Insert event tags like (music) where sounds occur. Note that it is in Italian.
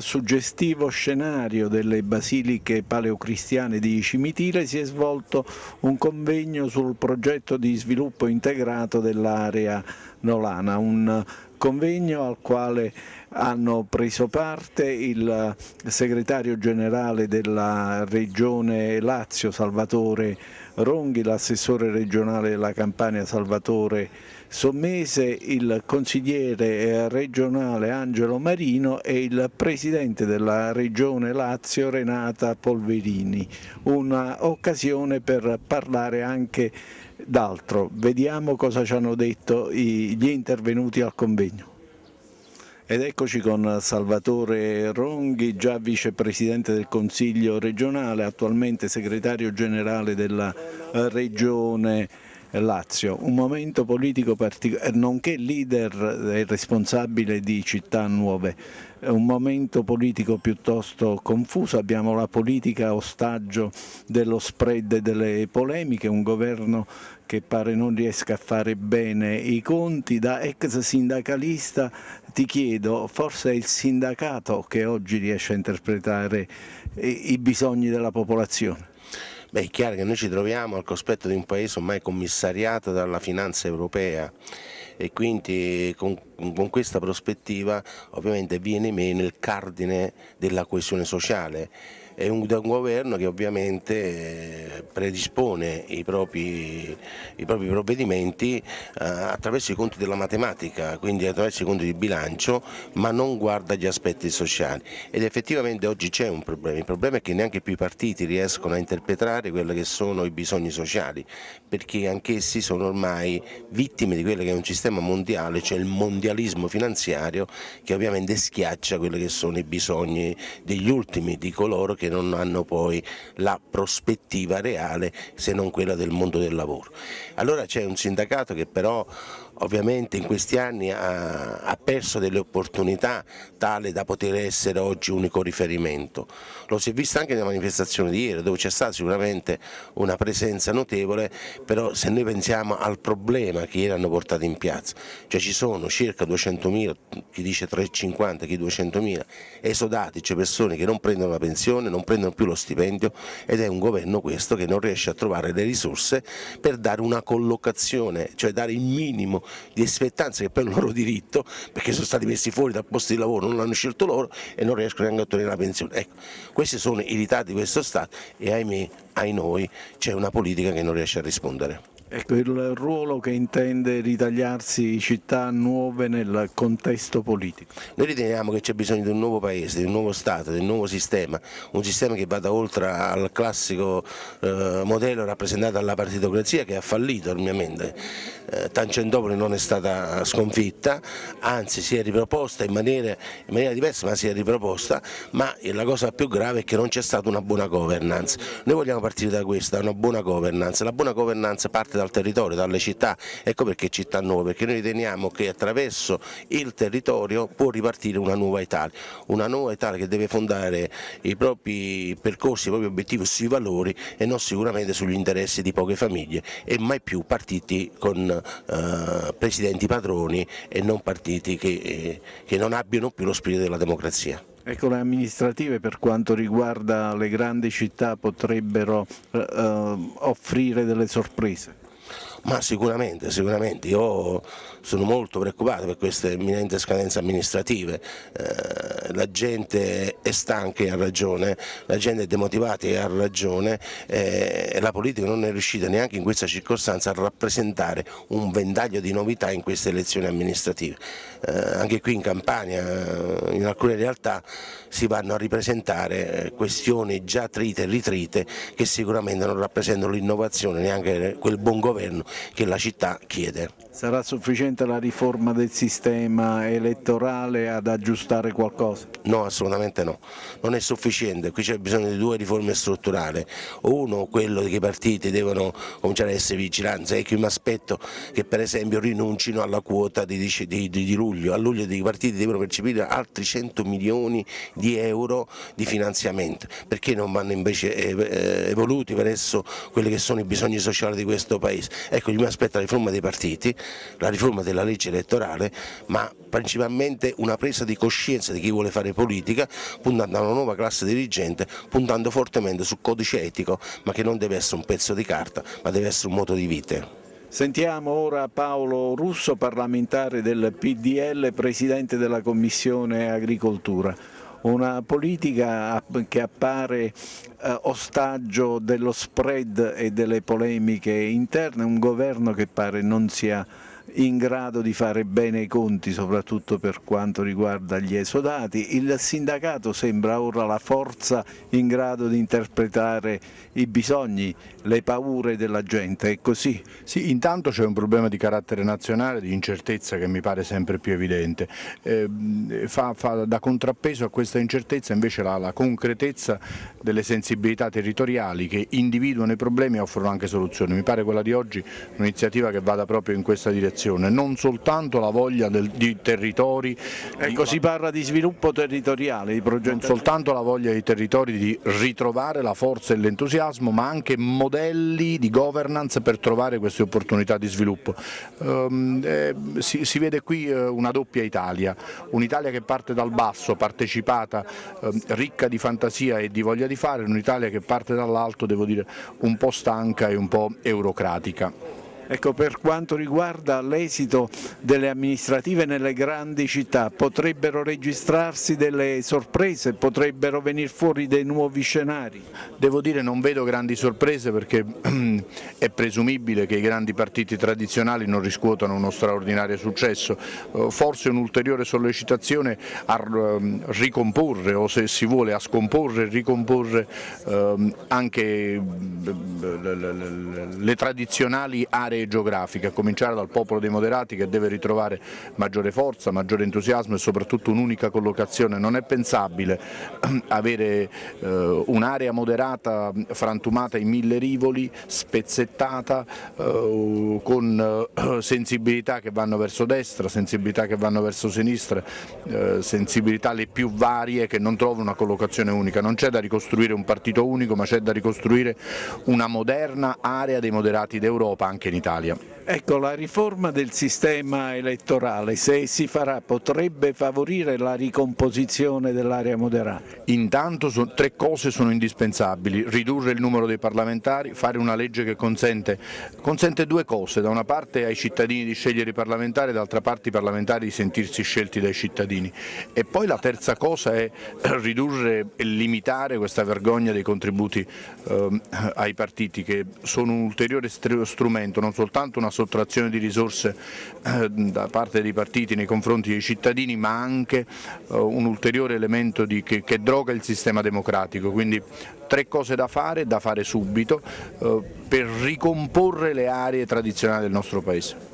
suggestivo scenario delle basiliche paleocristiane di Cimitile si è svolto un convegno sul progetto di sviluppo integrato dell'area nolana, un convegno al quale hanno preso parte il segretario generale della regione Lazio Salvatore Ronghi, l'assessore regionale della Campania Salvatore Sommese, il consigliere regionale Angelo Marino e il presidente della regione Lazio Renata Polverini, un'occasione per parlare anche d'altro. Vediamo cosa ci hanno detto gli intervenuti al convegno. Ed eccoci con Salvatore Ronghi, già vicepresidente del Consiglio regionale, attualmente segretario generale della eh, regione Lazio, un momento politico particolare, eh, nonché leader e responsabile di città nuove, un momento politico piuttosto confuso, abbiamo la politica ostaggio dello spread delle polemiche, un governo che pare non riesca a fare bene i conti, da ex sindacalista ti chiedo, forse è il sindacato che oggi riesce a interpretare eh, i bisogni della popolazione? Beh, è chiaro che noi ci troviamo al cospetto di un paese ormai commissariato dalla finanza europea e quindi con, con, questa prospettiva ovviamente viene meno il cardine della coesione sociale è un, da un governo che ovviamente eh, predispone i propri, i propri provvedimenti eh, attraverso i conti della matematica, quindi attraverso i conti di bilancio, ma non guarda gli aspetti sociali ed effettivamente oggi c'è un problema, il problema è che neanche più i partiti riescono a interpretare quelli che sono i bisogni sociali, perché anch'essi sono ormai vittime di quello che è un sistema mondiale, cioè il mondialismo finanziario che ovviamente schiaccia quelli che sono i bisogni degli ultimi, di coloro che che non hanno poi la prospettiva reale se non quella del mondo del lavoro. Allora c'è un sindacato che però ovviamente in questi anni ha, ha, perso delle opportunità tale da poter essere oggi unico riferimento. Lo si è visto anche nella manifestazione di ieri dove c'è stata sicuramente una presenza notevole, però se noi pensiamo al problema che ieri hanno portato in piazza, cioè ci sono circa 200.000, chi dice 350, chi 200.000 esodati, cioè persone che non prendono la pensione, non prendono più lo stipendio ed è un governo questo che non riesce a trovare le risorse per dare una collocazione, cioè dare il minimo di aspettanza che poi è un loro diritto perché sono stati messi fuori dal posto di lavoro, non l'hanno scelto loro e non riescono neanche a ottenere la pensione. Ecco, questi sono i ritardi di questo Stato e ahimè, ai noi c'è una politica che non riesce a rispondere. Ecco il ruolo che intende ritagliarsi città nuove nel contesto politico. Noi riteniamo che c'è bisogno di un nuovo paese, di un nuovo Stato, di un nuovo sistema, un sistema che vada oltre al classico eh, modello rappresentato dalla partitocrazia che ha fallito enormemente. Eh, Tancendopoli non è stata sconfitta, anzi si è riproposta in maniera, in maniera diversa, ma si è riproposta, ma la cosa più grave è che non c'è stata una buona governance. Noi vogliamo partire da questa, una buona governance. La buona governance parte da dal territorio, dalle città, ecco perché città nuove, perché noi riteniamo che attraverso il territorio può ripartire una nuova Italia, una nuova Italia che deve fondare i propri percorsi, i propri obiettivi sui valori e non sicuramente sugli interessi di poche famiglie e mai più partiti con eh, presidenti padroni e non partiti che, eh, che non abbiano più lo spirito della democrazia. Ecco, le amministrative per quanto riguarda le grandi città potrebbero eh, eh offrire delle sorprese? ma sicuramente, sicuramente io sono molto preoccupato per queste imminenti scadenze amministrative, eh, la gente è stanca e ha ragione, la gente è demotivata e ha ragione eh, e la politica non è riuscita neanche in questa circostanza a rappresentare un ventaglio di novità in queste elezioni amministrative. Eh, anche qui in Campania, eh, in alcune realtà si vanno a ripresentare questioni già trite e ritrite che sicuramente non rappresentano l'innovazione neanche quel buon governo che la città chiede. Sarà sufficiente la riforma del sistema elettorale ad aggiustare qualcosa? No, assolutamente no, non è sufficiente, qui c'è bisogno di due riforme strutturali, uno quello che i partiti devono cominciare ad essere vigilanti, ecco io mi aspetto che per esempio rinuncino alla quota di, di, di luglio, a luglio i partiti devono percepire altri 100 milioni di euro di finanziamento, perché non vanno invece eh, eh, evoluti verso quelli che sono i bisogni sociali di questo Paese? Ecco io mi aspetto la riforma dei partiti, la riforma della legge elettorale, ma principalmente una presa di coscienza di chi vuole fare politica, puntando a una nuova classe dirigente, puntando fortemente sul codice etico, ma che non deve essere un pezzo di carta, ma deve essere un modo di vita. Sentiamo ora Paolo Russo, parlamentare del PDL, presidente della Commissione Agricoltura una politica che appare eh, ostaggio dello spread e delle polemiche interne, un governo che pare non sia in grado di fare bene i conti soprattutto per quanto riguarda gli esodati, il sindacato sembra ora la forza in grado di interpretare i bisogni, le paure della gente, è così? Sì, intanto c'è un problema di carattere nazionale, di incertezza che mi pare sempre più evidente, eh, fa, fa, da contrappeso a questa incertezza invece la, la concretezza delle sensibilità territoriali che individuano i problemi e offrono anche soluzioni, mi pare quella di oggi un'iniziativa che vada proprio in questa direzione dell'amministrazione, non soltanto la voglia del, di territori, ecco, ecco si parla di sviluppo territoriale, di progetto, soltanto la voglia dei territori di ritrovare la forza e l'entusiasmo, ma anche modelli di governance per trovare queste opportunità di sviluppo. Ehm, eh, si, si, vede qui eh, una doppia Italia, un'Italia che parte dal basso, partecipata, eh, ricca di fantasia e di voglia di fare, un'Italia che parte dall'alto, devo dire, un po' stanca e un po' eurocratica. Ecco, per quanto riguarda l'esito delle amministrative nelle grandi città, potrebbero registrarsi delle sorprese, potrebbero venire fuori dei nuovi scenari? Devo dire non vedo grandi sorprese perché (clears throat) è presumibile che i grandi partiti tradizionali non riscuotano uno straordinario successo, eh, forse un'ulteriore sollecitazione a ehm, ricomporre o se si vuole a scomporre e ricomporre ehm, anche ehm, le tradizionali aree aree geografiche, a cominciare dal popolo dei moderati che deve ritrovare maggiore forza, maggiore entusiasmo e soprattutto un'unica collocazione. Non è pensabile (clears throat) avere eh, un'area moderata frantumata in mille rivoli, spezzettata, eh, con eh, sensibilità che vanno verso destra, sensibilità che vanno verso sinistra, sensibilità le più varie che non trovano una collocazione unica. Non c'è da ricostruire un partito unico ma c'è da ricostruire una moderna area dei moderati d'Europa anche in Italia. Italia. Ecco, la riforma del sistema elettorale, se si farà, potrebbe favorire la ricomposizione dell'area moderata? Intanto so, tre cose sono indispensabili, ridurre il numero dei parlamentari, fare una legge che consente, consente due cose, da una parte ai cittadini di scegliere i parlamentari, dall'altra parte i parlamentari di sentirsi scelti dai cittadini. E poi la terza cosa è eh, ridurre e limitare questa vergogna dei contributi eh, ai partiti, che sono un ulteriore strumento, non soltanto una sottrazione di risorse eh, da parte dei partiti nei confronti dei cittadini ma anche eh, un ulteriore elemento di, che, che droga il sistema democratico, quindi tre cose da fare, da fare subito eh, per ricomporre le aree tradizionali del nostro Paese.